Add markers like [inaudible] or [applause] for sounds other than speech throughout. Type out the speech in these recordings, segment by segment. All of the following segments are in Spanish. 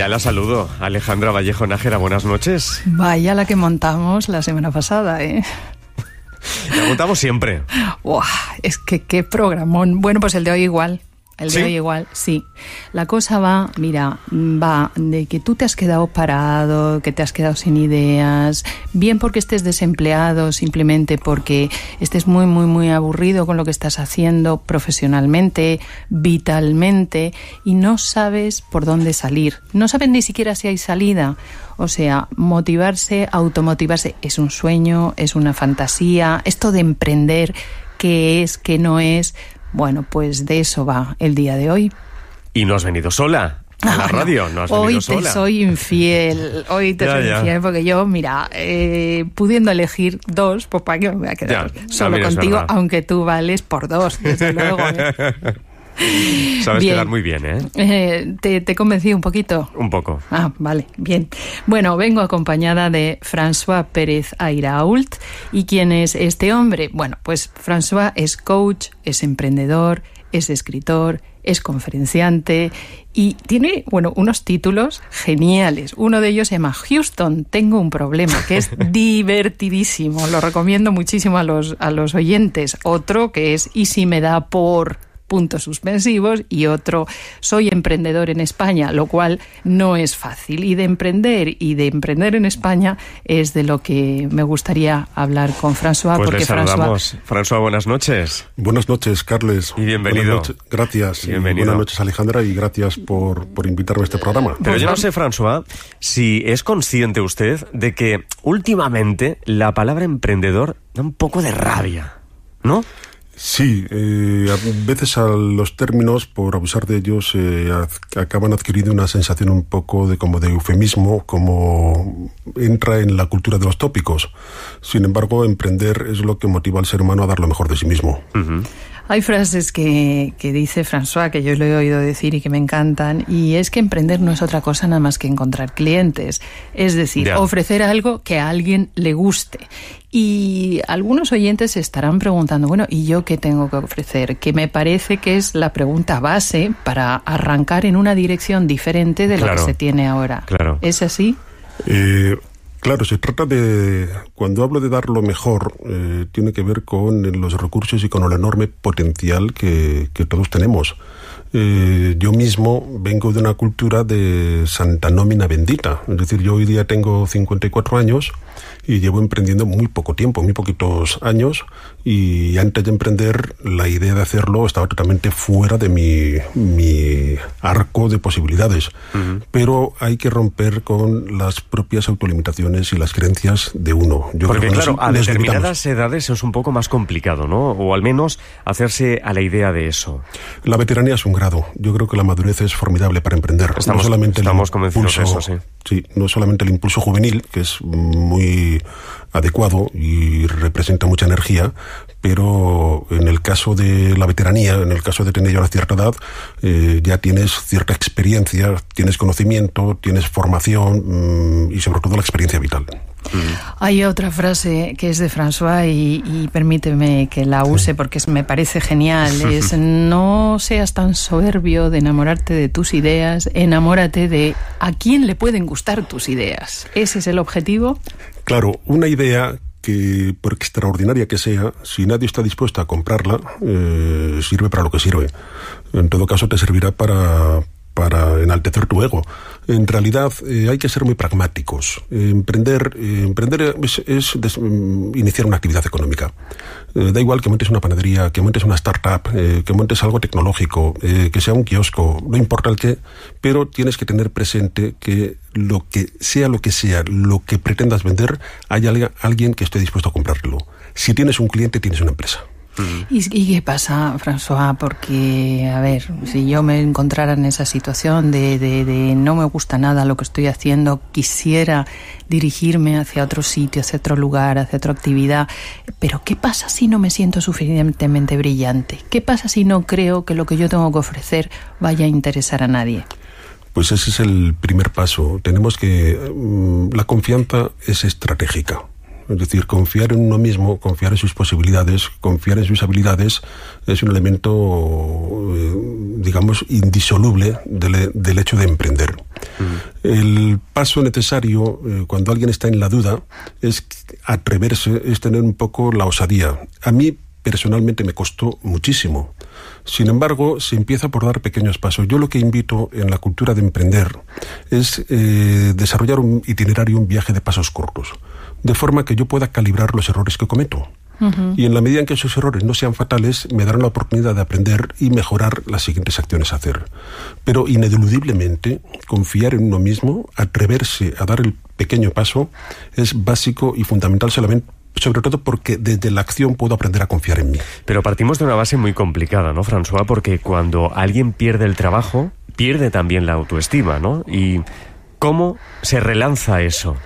ya la saludo. Alejandra Vallejo Nájera, buenas noches. Vaya la que montamos la semana pasada, ¿eh? La montamos siempre. es que qué programón. Bueno, pues el de hoy igual el ¿Sí? igual, sí. La cosa va, mira, va de que tú te has quedado parado, que te has quedado sin ideas, bien porque estés desempleado, simplemente porque estés muy, muy, muy aburrido con lo que estás haciendo profesionalmente, vitalmente, y no sabes por dónde salir. No sabes ni siquiera si hay salida. O sea, motivarse, automotivarse, es un sueño, es una fantasía, esto de emprender, qué es, qué no es bueno, pues de eso va el día de hoy. Y no has venido sola. A la ah, radio, no has Hoy te soy infiel, hoy te [laughs] soy infiel, porque yo, mira, eh, pudiendo elegir dos, pues para qué me voy a quedar solo contigo, aunque tú vales por dos, desde [laughs] luego. ¿eh? [laughs] Sabes quedar muy bien, ¿eh? eh te, te, convencí un poquito? Un poco. Ah, vale, bien. Bueno, vengo acompañada de François Pérez Airault. ¿Y quién es este hombre? Bueno, pues François es coach, es emprendedor, es escritor, es conferenciante y tiene, bueno, unos títulos geniales. Uno de ellos se llama Houston, tengo un problema, que es [laughs] divertidísimo. Lo recomiendo muchísimo a los, a los oyentes. Otro que es Y si me da por puntos suspensivos y otro soy emprendedor en España, lo cual no es fácil. Y de emprender y de emprender en España es de lo que me gustaría hablar con François. Pues porque François... François, buenas noches. Buenas noches, Carles. Y bienvenido. Gracias. buenas noches, Alejandra, y gracias por, por invitarme a este programa. Pero yo no sé, François, si es consciente usted de que últimamente la palabra emprendedor da un poco de rabia, ¿no? Sí, eh, a veces los términos, por abusar de ellos, eh, acaban adquiriendo una sensación un poco de como de eufemismo, como entra en la cultura de los tópicos. Sin embargo, emprender es lo que motiva al ser humano a dar lo mejor de sí mismo. Hay frases que, que, dice François, que yo lo he oído decir y que me encantan, y es que emprender no es otra cosa nada más que encontrar clientes. Es decir, ofrecer algo que a alguien le guste. Y algunos oyentes se estarán preguntando, bueno, ¿y yo qué tengo que ofrecer? Que me parece que es la pregunta base para arrancar en una dirección diferente de la que se tiene ahora. Claro. ¿Es así? Eh, claro, se trata de, cuando hablo de dar lo mejor, eh, tiene que ver con eh, los recursos y con el enorme potencial que, todos tenemos. yo mismo vengo de una cultura de santa nómina bendita. Es decir, yo hoy día tengo 54 años y llevo emprendiendo muy poco tiempo, muy poquitos años y antes de emprender la idea de hacerlo estaba totalmente fuera de mi, arco de posibilidades. Pero hay que romper con las propias autolimitaciones y las creencias de uno. Porque claro, a determinadas edades es un poco más complicado, ¿no? O al menos hacerse a la idea de eso. La veteranía es un grado. Yo creo que la madurez es formidable para emprender. Estamos, no solamente estamos el impulso, eso, sí. Sí, no solamente el impulso juvenil, que es muy adecuado y representa mucha energía, pero en el caso de la veteranía, en el caso de tener ya una cierta edad, eh, ya tienes cierta experiencia, tienes conocimiento, tienes formación mm, y sobre todo la experiencia vital. Hay otra frase que es de François y, permíteme que la use porque me parece genial. [laughs] Es no seas tan soberbio de enamorarte de tus ideas, enamórate de a quién le pueden gustar tus ideas. Ese es el objetivo. Claro, una idea que por extraordinaria que sea, si nadie está dispuesto a comprarla, eh, sirve para lo que sirve. En todo caso, te servirá para, para enaltecer tu ego. En realidad eh, hay que ser muy pragmáticos. emprender eh, emprender es, mm, iniciar una actividad económica. Eh, da igual que montes una panadería, que montes una startup, que montes algo tecnológico, que sea un kiosco, no importa el qué, pero tienes que tener presente que lo que sea lo que sea, lo que pretendas vender, hay alguien que esté dispuesto a comprarlo. Si tienes un cliente, tienes una empresa. ¿Y, qué pasa, François? Porque, a ver, si yo me encontrara en esa situación de, de no me gusta nada lo que estoy haciendo, quisiera dirigirme hacia otro sitio, hacia otro lugar, hacia otra actividad, pero ¿qué pasa si no me siento suficientemente brillante? ¿Qué pasa si no creo que lo que yo tengo que ofrecer vaya a interesar a nadie? Pues ese es el primer paso. Tenemos que... Mm, la confianza es estratégica. Es decir, confiar en uno mismo, confiar en sus posibilidades, confiar en sus habilidades es un elemento, eh, digamos, indisoluble del, hecho de emprender. Mm. El paso necesario eh, cuando alguien está en la duda es atreverse, es tener un poco la osadía. A mí personalmente me costó muchísimo. Sin embargo, se empieza por dar pequeños pasos. Yo lo que invito en la cultura de emprender es eh, desarrollar un itinerario, un viaje de pasos cortos de forma que yo pueda calibrar los errores que cometo. Y en la medida en que esos errores no sean fatales, me darán la oportunidad de aprender y mejorar las siguientes acciones a hacer. Pero ineludiblemente, confiar en uno mismo, atreverse a dar el pequeño paso, es básico y fundamental solamente sobre todo porque desde la acción puedo aprender a confiar en mí. Pero partimos de una base muy complicada, ¿no, François? Porque cuando alguien pierde el trabajo, pierde también la autoestima, ¿no? ¿Y cómo se relanza eso?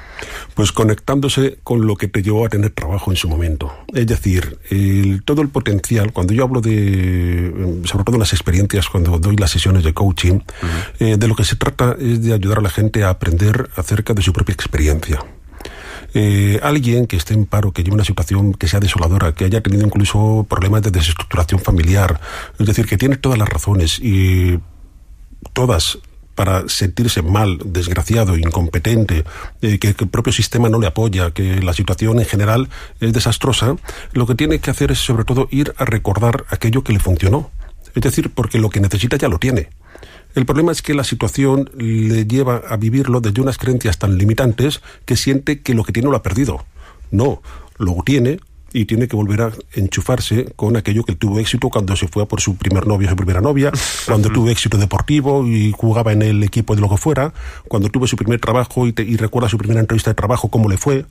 Pues conectándose con lo que te llevó a tener trabajo en su momento. Es decir, todo el potencial, cuando yo hablo de, mm, sobre todo las experiencias, cuando doy las sesiones de coaching, eh, de lo que se trata es de ayudar a la gente a aprender acerca de su propia experiencia. Eh, alguien que esté en paro, que lleve una situación que sea desoladora, que haya tenido incluso problemas de desestructuración familiar, es decir, que tiene todas las razones y todas para sentirse mal, desgraciado, incompetente, eh, que, que, el propio sistema no le apoya, que la situación en general es desastrosa, lo que tiene que hacer es sobre todo ir a recordar aquello que le funcionó. Es decir, porque lo que necesita ya lo tiene. El problema es que la situación le lleva a vivirlo desde unas creencias tan limitantes que siente que lo que tiene lo ha perdido. No, lo tiene, y tiene que volver a enchufarse con aquello que tuvo éxito cuando se fue a por su primer novio, su primera novia, [laughs] cuando tuvo éxito deportivo y jugaba en el equipo de lo que fuera, cuando tuvo su primer trabajo y, y recuerda su primera entrevista de trabajo, cómo le fue.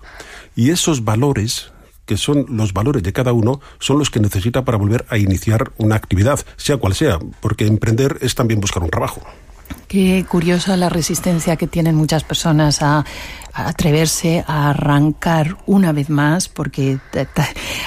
Y esos valores que son los valores de cada uno, son los que necesita para volver a iniciar una actividad, sea cual sea, porque emprender es también buscar un trabajo. Qué curiosa la resistencia que tienen muchas personas a atreverse a arrancar una vez más, porque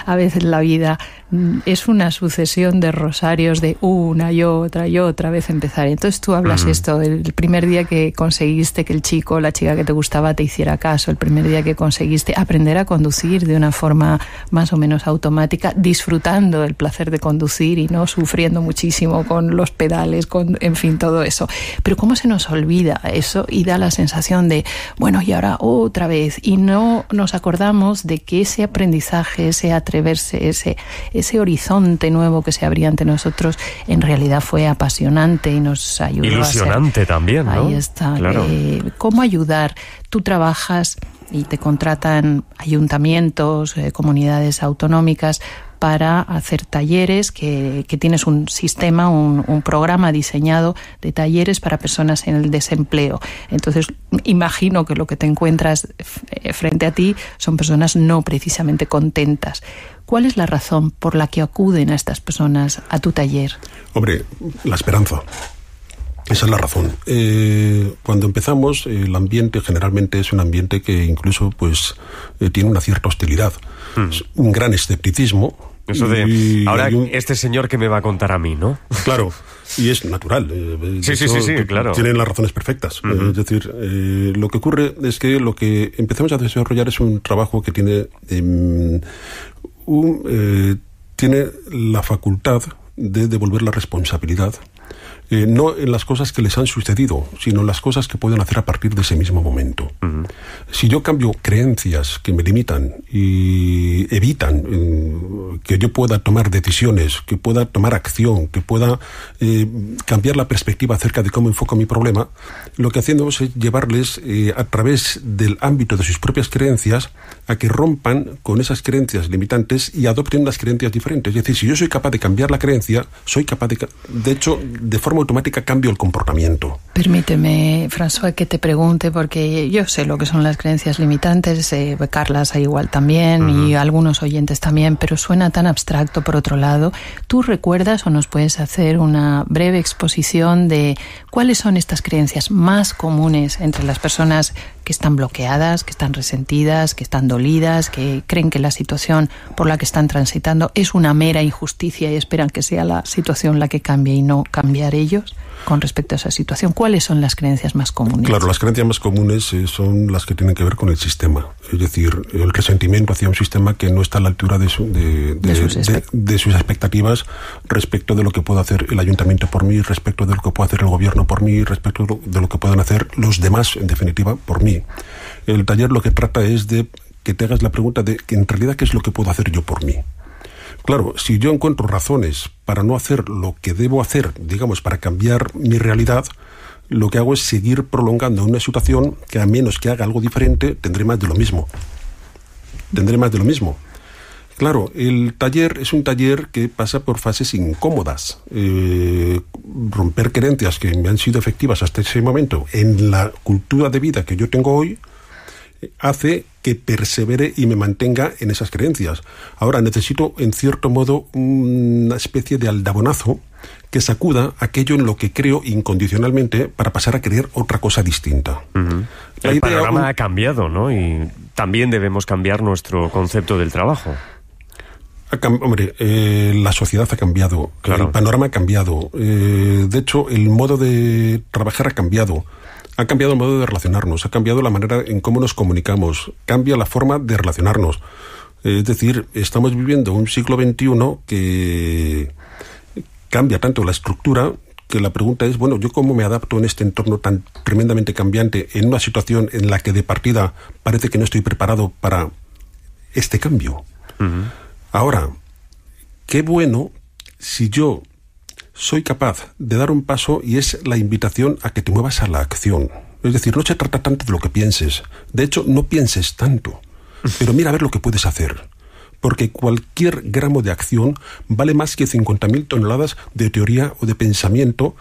a veces la vida mm, es una sucesión de rosarios de una y otra y otra vez empezar. Entonces tú hablas esto, el primer día que conseguiste que el chico la chica que te gustaba te hiciera caso, el primer día que conseguiste aprender a conducir de una forma más o menos automática, disfrutando el placer de conducir y no sufriendo muchísimo con los pedales, con en fin, todo eso. Pero cómo se nos olvida eso y da la sensación de, bueno, y ahora otra, vez, y no nos acordamos de que ese aprendizaje, ese atreverse, ese, ese horizonte nuevo que se abría ante nosotros, en realidad fue apasionante y nos ayudó. Ilusionante a también, Ahí está. Eh, ¿Cómo ayudar? Tú trabajas y te contratan ayuntamientos, eh, comunidades autonómicas para hacer talleres, que, tienes un sistema, un, un, programa diseñado de talleres para personas en el desempleo. Entonces, imagino que lo que te encuentras eh, frente a ti son personas no precisamente contentas. ¿Cuál es la razón por la que acuden a estas personas a tu taller? Hombre, la esperanza. Esa es la razón. Eh, cuando empezamos, el ambiente generalmente es un ambiente que incluso pues eh, tiene una cierta hostilidad, hmm. es un gran escepticismo. Eso de, ahora este señor que me va a contar a mí, ¿no? Claro, y es natural. Eh, sí, sí, sí, sí, claro. Tienen las razones perfectas. es decir, lo que ocurre es que lo que empezamos a desarrollar es un trabajo que tiene, em, tiene la facultad de devolver la responsabilidad eh, no en las cosas que les han sucedido, sino en las cosas que pueden hacer a partir de ese mismo momento. Si yo cambio creencias que me limitan y evitan eh, que yo pueda tomar decisiones, que pueda tomar acción, que pueda eh, cambiar la perspectiva acerca de cómo enfoco mi problema, lo que hacemos es llevarles a través del ámbito de sus propias creencias a que rompan con esas creencias limitantes y adopten las creencias diferentes. Es decir, si yo soy capaz de cambiar la creencia, soy capaz de, de hecho, de forma automática cambio el comportamiento. Permíteme, François, que te pregunte, porque yo sé lo que son las creencias limitantes, eh, Carlas igual también, y algunos oyentes también, pero suena tan abstracto por otro lado. ¿Tú recuerdas o nos puedes hacer una breve exposición de cuáles son estas creencias más comunes entre las personas que están bloqueadas, que están resentidas, que están dolidas, que creen que la situación por la que están transitando es una mera injusticia y esperan que sea la situación la que cambie y no cambiar ellos con respecto a esa situación. ¿Cuáles son las creencias más comunes? Claro, las creencias más comunes eh, son las que tienen que ver con el sistema, es decir, el resentimiento hacia un sistema que no está a la altura de, sus, sus expectativas respecto de lo que puede hacer el ayuntamiento por mí, respecto de lo que puede hacer el gobierno por mí, respecto de lo que pueden hacer los demás, en definitiva, por mí. El taller lo que trata es de que te hagas la pregunta de que en realidad qué es lo que puedo hacer yo por mí. Claro, si yo encuentro razones para no hacer lo que debo hacer, digamos, para cambiar mi realidad, lo que hago es seguir prolongando una situación que a menos que haga algo diferente, tendré más de lo mismo. Tendré más de lo mismo. Claro, el taller es un taller que pasa por fases incómodas. Eh, romper creencias que me han sido efectivas hasta ese momento en la cultura de vida que yo tengo hoy eh, hace que persevere y me mantenga en esas creencias. Ahora necesito, en cierto modo, una especie de aldabonazo que sacuda aquello en lo que creo incondicionalmente para pasar a creer otra cosa distinta. El panorama ha cambiado, ¿no? Y también debemos cambiar nuestro concepto del trabajo hombre, eh, la sociedad ha cambiado, el panorama ha cambiado. Eh, de hecho, el modo de trabajar ha cambiado. Ha cambiado el modo de relacionarnos, ha cambiado la manera en cómo nos comunicamos, cambia la forma de relacionarnos. Es decir, estamos viviendo un siglo XXI que cambia tanto la estructura que la pregunta es, bueno, ¿yo cómo me adapto en este entorno tan tremendamente cambiante, en una situación en la que de partida parece que no estoy preparado para este cambio? Ahora, qué bueno si yo soy capaz de dar un paso y es la invitación a que te muevas a la acción. Es decir, no se trata tanto de lo que pienses. De hecho, no pienses tanto. Pero mira a ver lo que puedes hacer. Porque cualquier gramo de acción vale más que 50.000 toneladas de teoría o de pensamiento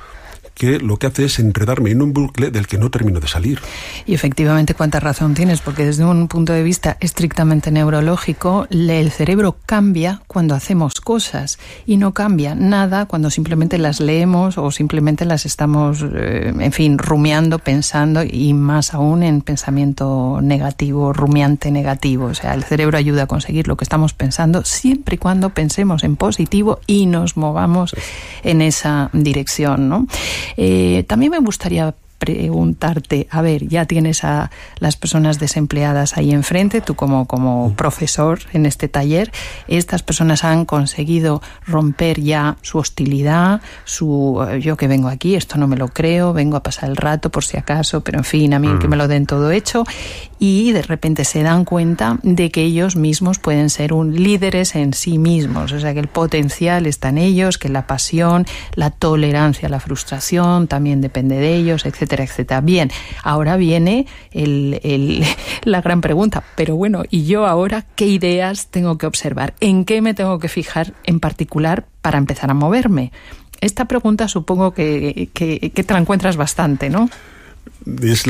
que lo que hace es enredarme en un bucle del que no termino de salir. Y efectivamente, cuánta razón tienes, porque desde un punto de vista estrictamente neurológico, el cerebro cambia cuando hacemos cosas y no cambia nada cuando simplemente las leemos o simplemente las estamos, eh, en fin, rumiando, pensando y más aún en pensamiento negativo, rumiante negativo. O sea, el cerebro ayuda a conseguir lo que estamos pensando siempre y cuando pensemos en positivo y nos movamos en esa dirección, ¿no? Eh, también me gustaría preguntarte, a ver, ya tienes a las personas desempleadas ahí enfrente, tú como, como profesor en este taller, estas personas han conseguido romper ya su hostilidad, su eh, yo que vengo aquí, esto no me lo creo, vengo a pasar el rato por si acaso, pero en fin, a mí que me mm. lo den todo hecho, y de repente se dan cuenta de que ellos mismos pueden ser un líderes en sí mismos, o sea que el potencial está en ellos, que la pasión, la tolerancia, la frustración también depende de ellos, etc Bien, ahora viene [laughs] la gran pregunta, pero bueno, ¿y yo ahora qué ideas tengo que observar? ¿En qué me tengo que fijar en particular para empezar a moverme? Esta pregunta supongo que, te la encuentras bastante, ¿no? es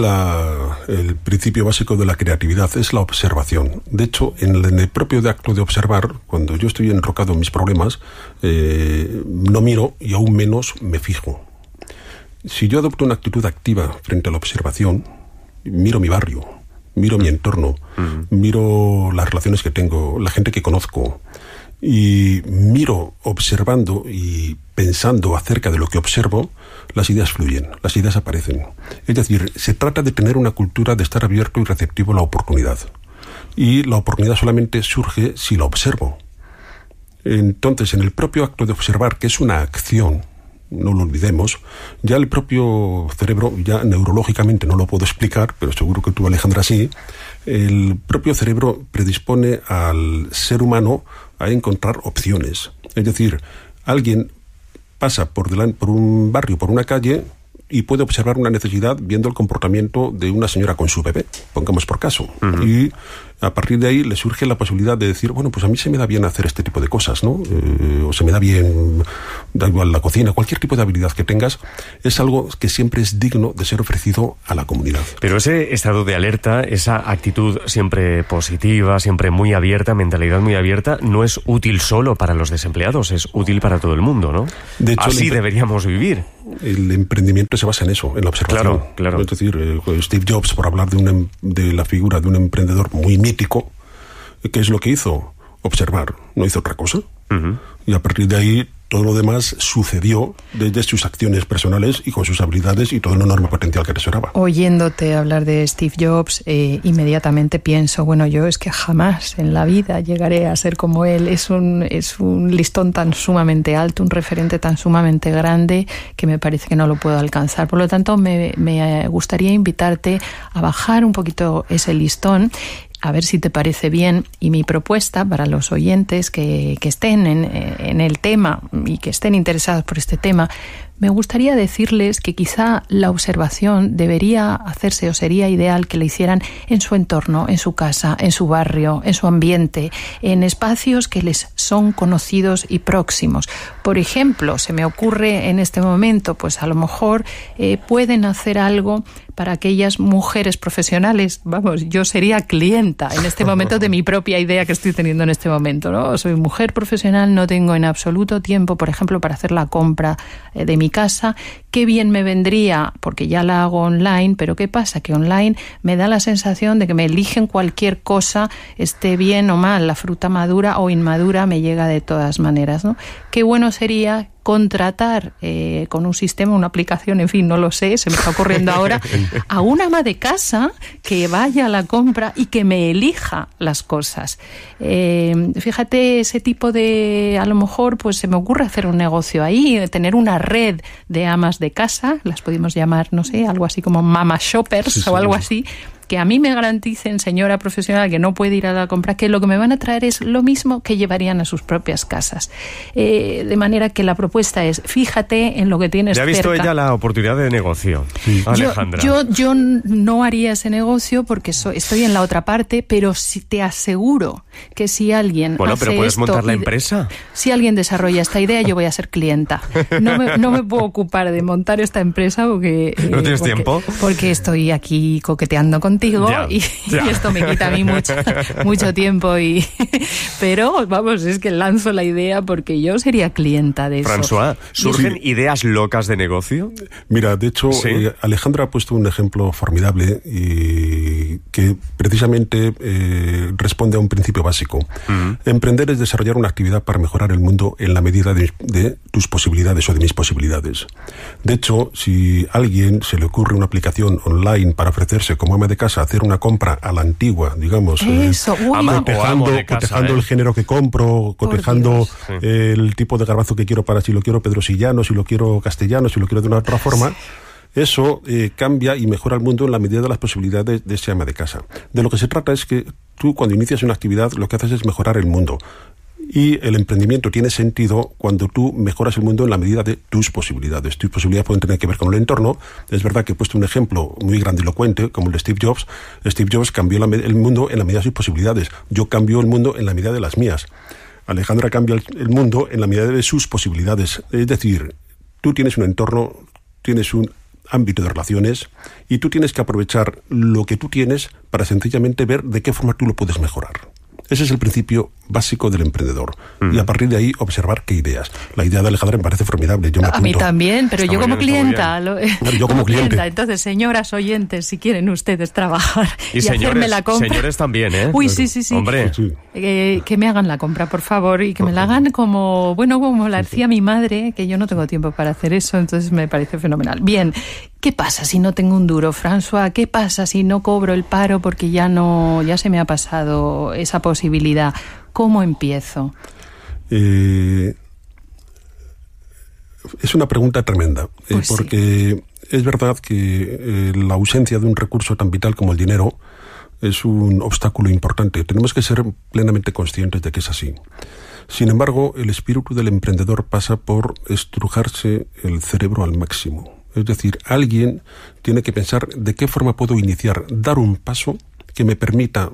el principio básico de la creatividad, es la observación. De hecho, en el, propio acto de observar, cuando yo estoy enrocado en mis problemas, eh, no miro y aún menos me fijo. Si yo adopto una actitud activa frente a la observación, miro mi barrio, miro mi entorno, miro las relaciones que tengo, la gente que conozco, y miro observando y pensando acerca de lo que observo, las ideas fluyen, las ideas aparecen. Es decir, se trata de tener una cultura de estar abierto y receptivo a la oportunidad. Y la oportunidad solamente surge si la observo. Entonces, en el propio acto de observar, que es una acción, no lo olvidemos, ya el propio cerebro, ya neurológicamente no lo puedo explicar, pero seguro que tú Alejandra sí, el propio cerebro predispone al ser humano a encontrar opciones. Es decir, alguien pasa por, delante, por un barrio, por una calle, y puede observar una necesidad viendo el comportamiento de una señora con su bebé, pongamos por caso a partir de ahí le surge la posibilidad de decir, bueno, pues a mí se me da bien hacer este tipo de cosas, ¿no? Eh, o se me da bien, da igual la cocina, cualquier tipo de habilidad que tengas, es algo que siempre es digno de ser ofrecido a la comunidad. Pero ese estado de alerta, esa actitud siempre positiva, siempre muy abierta, mentalidad muy abierta, no es útil solo para los desempleados, es útil para todo el mundo, ¿no? De hecho, Así deberíamos vivir. El emprendimiento se basa en eso, en la observación. Claro, claro. Es decir, eh, Steve Jobs, por hablar de, em- de la figura de un emprendedor muy Qué que es lo que hizo, observar, no hizo otra cosa. Y a partir de ahí todo lo demás sucedió desde sus acciones personales y con sus habilidades y todo el enorme potencial que atesoraba. Oyéndote hablar de Steve Jobs, eh, inmediatamente pienso, bueno, yo es que jamás en la vida llegaré a ser como él. Es un, es un listón tan sumamente alto, un referente tan sumamente grande que me parece que no lo puedo alcanzar. Por lo tanto, me, me gustaría invitarte a bajar un poquito ese listón a ver si te parece bien. Y mi propuesta para los oyentes que, estén en, en, el tema y que estén interesados por este tema, me gustaría decirles que quizá la observación debería hacerse o sería ideal que la hicieran en su entorno, en su casa, en su barrio, en su ambiente, en espacios que les son conocidos y próximos. Por ejemplo, se me ocurre en este momento, pues a lo mejor eh, pueden hacer algo para aquellas mujeres profesionales. Vamos, yo sería clienta en este momento de mi propia idea que estoy teniendo en este momento. ¿no? Soy mujer profesional, no tengo en absoluto tiempo, por ejemplo, para hacer la compra eh, de mi casa, qué bien me vendría, porque ya la hago online, pero ¿qué pasa? Que online me da la sensación de que me eligen cualquier cosa, esté bien o mal, la fruta madura o inmadura me llega de todas maneras, ¿no? Qué bueno sería contratar eh, con un sistema, una aplicación, en fin, no lo sé, se me está ocurriendo ahora, [laughs] a una ama de casa que vaya a la compra y que me elija las cosas. Eh, fíjate ese tipo de, a lo mejor, pues se me ocurre hacer un negocio ahí, tener una red de amas de casa, las podemos llamar, no sé, algo así como mama shoppers o algo así que a mí me garanticen, señora profesional, que no puede ir a la compra, que lo que me van a traer es lo mismo que llevarían a sus propias casas. Eh, de manera que la propuesta es, fíjate en lo que tienes. Ya ha visto ella la oportunidad de negocio, Alejandra. Yo, yo, no haría ese negocio porque estoy en la otra parte, pero si te aseguro que si alguien... Bueno, pero puedes montar la empresa. Si alguien desarrolla esta idea, yo voy a ser clienta. No me, no me puedo ocupar de montar esta empresa porque... [laughs] ¿No eh, tienes tiempo? Porque estoy aquí coqueteando con contigo y, [laughs] esto me quita a mí mucho, [laughs] mucho tiempo. Y, [laughs] pero vamos, es que lanzo la idea porque yo sería clienta de eso. François, ¿surgen ideas locas de negocio? Mira, de hecho, eh, Alejandra ha puesto un ejemplo formidable y que precisamente eh, responde a un principio básico. Mm. Emprender es desarrollar una actividad para mejorar el mundo en la medida de, tus posibilidades o de mis posibilidades. De hecho, si a alguien se le ocurre una aplicación online para ofrecerse como ama hacer una compra a la antigua, digamos. Eh, cotejando, eh. el género que compro, cotejando eh, el tipo de garbazo que quiero para si lo quiero pedrosillano, si lo quiero castellano, si lo quiero de una otra forma. Eso cambia y mejora el mundo en la medida de las posibilidades de ese ama de casa. De lo que se trata es que tú cuando inicias una actividad lo que haces es mejorar el mundo. Y el emprendimiento tiene sentido cuando tú mejoras el mundo en la medida de tus posibilidades. Tus posibilidades pueden tener que ver con el entorno. Es verdad que he puesto un ejemplo muy grandilocuente, como el de Steve Jobs. Steve Jobs cambió el mundo en la medida de sus posibilidades. Yo cambio el mundo en la medida de las mías. Alejandra cambia el mundo en la medida de sus posibilidades. Es decir, tú tienes un entorno, tienes un ámbito de relaciones y tú tienes que aprovechar lo que tú tienes para sencillamente ver de qué forma tú lo puedes mejorar. Ese es el principio básico del emprendedor. Mm. Y a partir de ahí observar qué ideas. La idea de Alejandra me parece formidable. Yo a mí también, pero yo como, [laughs] clienta, yo como cliente. Entonces, señoras oyentes, si quieren ustedes trabajar y, señores, hacerme la compra. Señores también, ¿eh? Uy, sí, sí, sí. Hombre. Eh, que me hagan la compra, por favor, y que me la hagan como, bueno, como la hacía mi madre, que yo no tengo tiempo para hacer eso, entonces me parece fenomenal. Bien, ¿Qué pasa si no tengo un duro, François? ¿Qué pasa si no cobro el paro porque ya no, ya se me ha pasado esa posibilidad? ¿Cómo empiezo? Eh, es una pregunta tremenda, eh, pues porque es verdad que eh, la ausencia de un recurso tan vital como el dinero es un obstáculo importante. Tenemos que ser plenamente conscientes de que es así. Sin embargo, el espíritu del emprendedor pasa por estrujarse el cerebro al máximo es decir, alguien tiene que pensar de qué forma puedo iniciar, dar un paso que me permita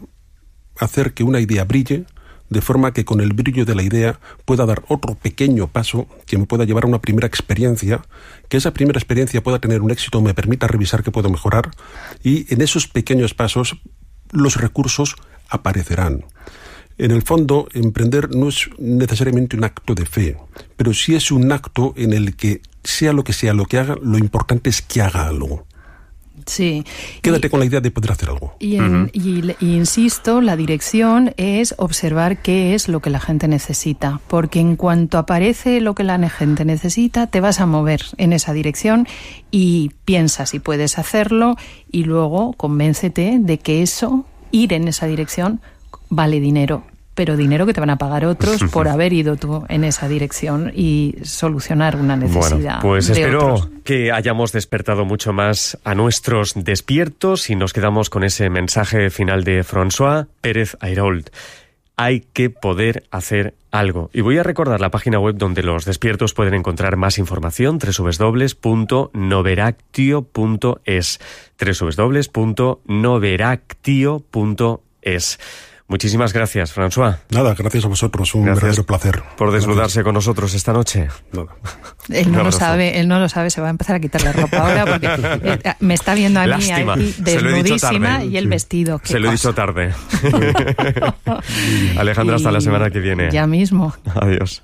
hacer que una idea brille, de forma que con el brillo de la idea pueda dar otro pequeño paso que me pueda llevar a una primera experiencia, que esa primera experiencia pueda tener un éxito, me permita revisar qué puedo mejorar y en esos pequeños pasos los recursos aparecerán. En el fondo, emprender no es necesariamente un acto de fe, pero sí es un acto en el que, sea lo que sea lo que haga, lo importante es que haga algo. Sí. Quédate con la idea de poder hacer algo. Y, insisto, la dirección es observar qué es lo que la gente necesita, porque en cuanto aparece lo que la gente necesita, te vas a mover en esa dirección y piensa si puedes hacerlo y luego convéncete de que eso, ir en esa dirección, vale dinero, pero dinero que te van a pagar otros [laughs] por haber ido tú en esa dirección y solucionar una necesidad. Bueno, pues espero que hayamos despertado mucho más a nuestros despiertos y nos quedamos con ese mensaje final de François Pérez Airold. Hay que poder hacer algo. Y voy a recordar la página web donde los despiertos pueden encontrar más información, www.noveractio.es. www.noveractio.es. Muchísimas gracias, François. Nada, gracias a vosotros, un verdadero placer. Por desnudarse con nosotros esta noche. Él no lo sabe, él no lo sabe, se va a empezar a quitar la ropa ahora porque eh, [laughs] me está viendo a mí desnudísima y el vestido. Se lo he dicho tarde. [laughs] Alejandra, hasta la semana que viene. Ya mismo. Adiós.